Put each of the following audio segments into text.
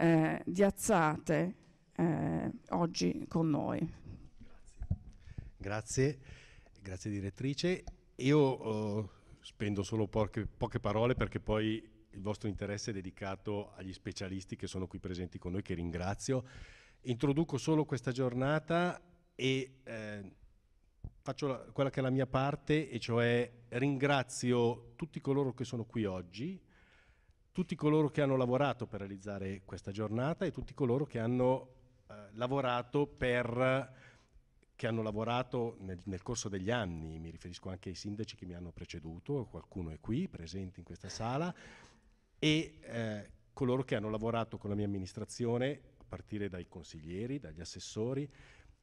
eh, di Azzate eh, oggi con noi. Grazie, grazie direttrice. Io eh, spendo solo poche, poche parole perché poi il vostro interesse è dedicato agli specialisti che sono qui presenti con noi, che ringrazio. Introduco solo questa giornata e eh, faccio la, quella che è la mia parte, e cioè ringrazio tutti coloro che sono qui oggi, tutti coloro che hanno lavorato per realizzare questa giornata e tutti coloro che hanno eh, lavorato per che hanno lavorato nel, nel, corso degli anni, mi riferisco anche ai sindaci che mi hanno preceduto, qualcuno è qui, presente in questa sala, e eh, coloro che hanno lavorato con la mia amministrazione, a partire dai consiglieri, dagli assessori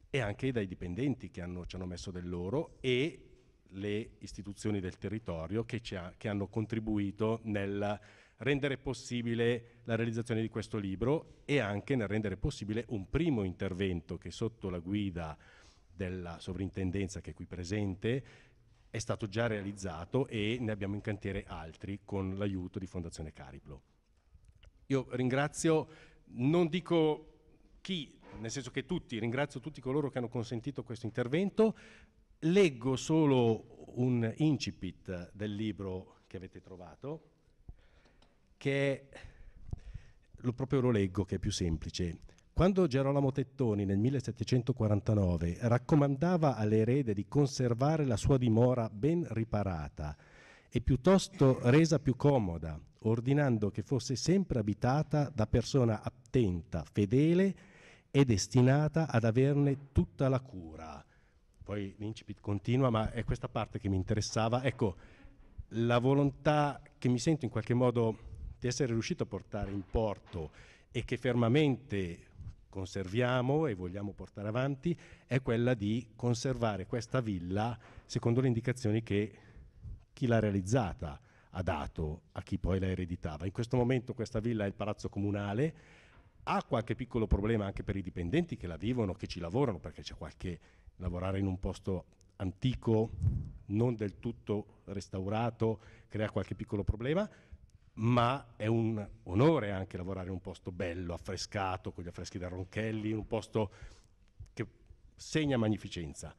e anche dai dipendenti che hanno, ci hanno messo del loro e le istituzioni del territorio che, ha, che hanno contribuito nel rendere possibile la realizzazione di questo libro e anche nel rendere possibile un primo intervento che sotto la guida della sovrintendenza che è qui presente è stato già realizzato e ne abbiamo in cantiere altri con l'aiuto di Fondazione Cariplo. Io ringrazio, non dico chi, nel senso che tutti, ringrazio tutti coloro che hanno consentito questo intervento, leggo solo un incipit del libro che avete trovato che lo, proprio lo leggo che è più semplice. Quando Gerolamo Tettoni nel 1749 raccomandava all'erede di conservare la sua dimora ben riparata e piuttosto resa più comoda, ordinando che fosse sempre abitata da persona attenta, fedele e destinata ad averne tutta la cura. Poi l'incipit continua, ma è questa parte che mi interessava. Ecco, la volontà che mi sento in qualche modo di essere riuscito a portare in porto e che fermamente conserviamo e vogliamo portare avanti è quella di conservare questa villa secondo le indicazioni che chi l'ha realizzata ha dato a chi poi la ereditava. In questo momento questa villa è il palazzo comunale, ha qualche piccolo problema anche per i dipendenti che la vivono, che ci lavorano, perché c'è qualche lavorare in un posto antico non del tutto restaurato crea qualche piccolo problema, ma è un onore anche lavorare in un posto bello, affrescato, con gli affreschi da Ronchelli, un posto che segna magnificenza.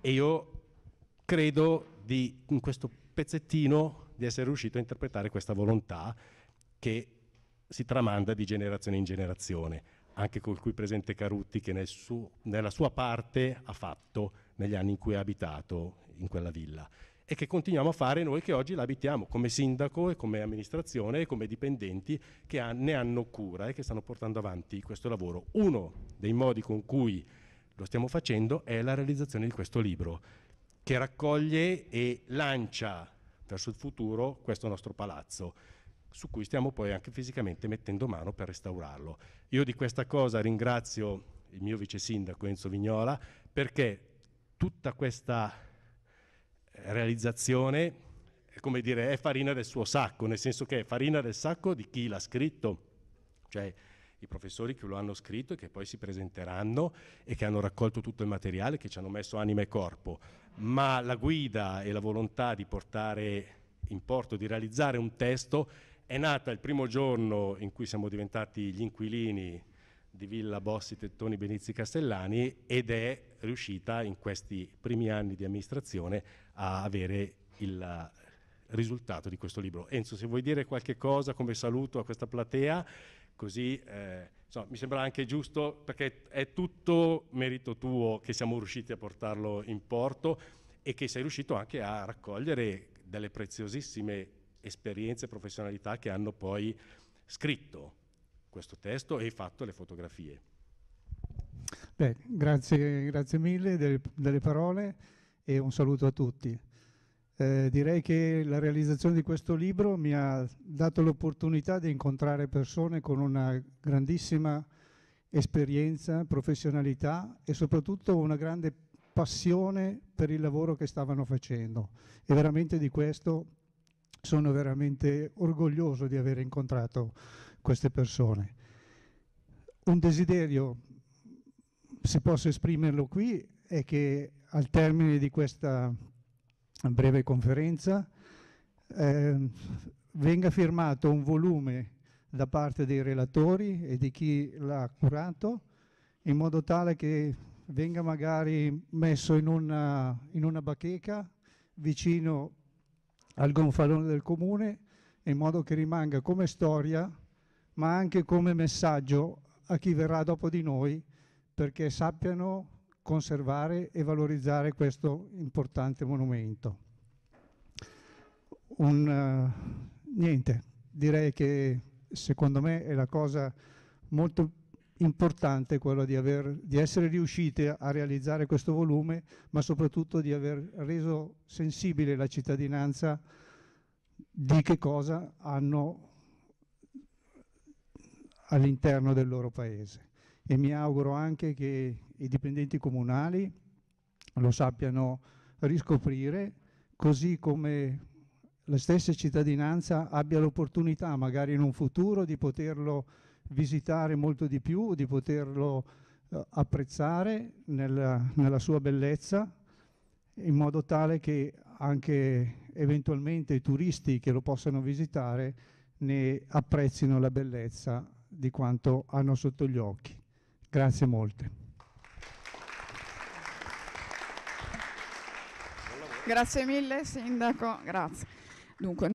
E io credo di, in questo pezzettino di essere riuscito a interpretare questa volontà che si tramanda di generazione in generazione, anche col cui presente Carutti che nel suo, nella sua parte ha fatto negli anni in cui ha abitato in quella villa e che continuiamo a fare noi che oggi l'abitiamo come sindaco e come amministrazione e come dipendenti che ne hanno cura e che stanno portando avanti questo lavoro. Uno dei modi con cui lo stiamo facendo è la realizzazione di questo libro che raccoglie e lancia verso il futuro questo nostro palazzo su cui stiamo poi anche fisicamente mettendo mano per restaurarlo. Io di questa cosa ringrazio il mio vice sindaco Enzo Vignola perché tutta questa realizzazione come dire, è farina del suo sacco, nel senso che è farina del sacco di chi l'ha scritto, cioè i professori che lo hanno scritto e che poi si presenteranno e che hanno raccolto tutto il materiale, che ci hanno messo anima e corpo, ma la guida e la volontà di portare in porto, di realizzare un testo, è nata il primo giorno in cui siamo diventati gli inquilini di Villa Bossi, Tettoni, Benizzi, Castellani ed è riuscita in questi primi anni di amministrazione a avere il risultato di questo libro. Enzo, se vuoi dire qualche cosa come saluto a questa platea, così eh, insomma, mi sembra anche giusto perché è tutto merito tuo che siamo riusciti a portarlo in porto e che sei riuscito anche a raccogliere delle preziosissime esperienze e professionalità che hanno poi scritto questo testo e hai fatto le fotografie. Beh, grazie, grazie mille delle, delle, parole e un saluto a tutti. Eh, direi che la realizzazione di questo libro mi ha dato l'opportunità di incontrare persone con una grandissima esperienza, professionalità e soprattutto una grande passione per il lavoro che stavano facendo e veramente di questo sono veramente orgoglioso di aver incontrato queste persone. Un desiderio, se posso esprimerlo qui, è che al termine di questa breve conferenza eh, venga firmato un volume da parte dei relatori e di chi l'ha curato in modo tale che venga magari messo in una, in una bacheca vicino al gonfalone del comune in modo che rimanga come storia ma anche come messaggio a chi verrà dopo di noi perché sappiano conservare e valorizzare questo importante monumento. Un, uh, niente, direi che secondo me è la cosa molto importante quella di, aver, di essere riusciti a realizzare questo volume, ma soprattutto di aver reso sensibile la cittadinanza di che cosa hanno all'interno del loro paese e mi auguro anche che i dipendenti comunali lo sappiano riscoprire, così come la stessa cittadinanza abbia l'opportunità magari in un futuro di poterlo visitare molto di più, di poterlo eh, apprezzare nella, nella sua bellezza, in modo tale che anche eventualmente i turisti che lo possano visitare ne apprezzino la bellezza di quanto hanno sotto gli occhi. Grazie molte. Grazie mille Sindaco, grazie. Dunque,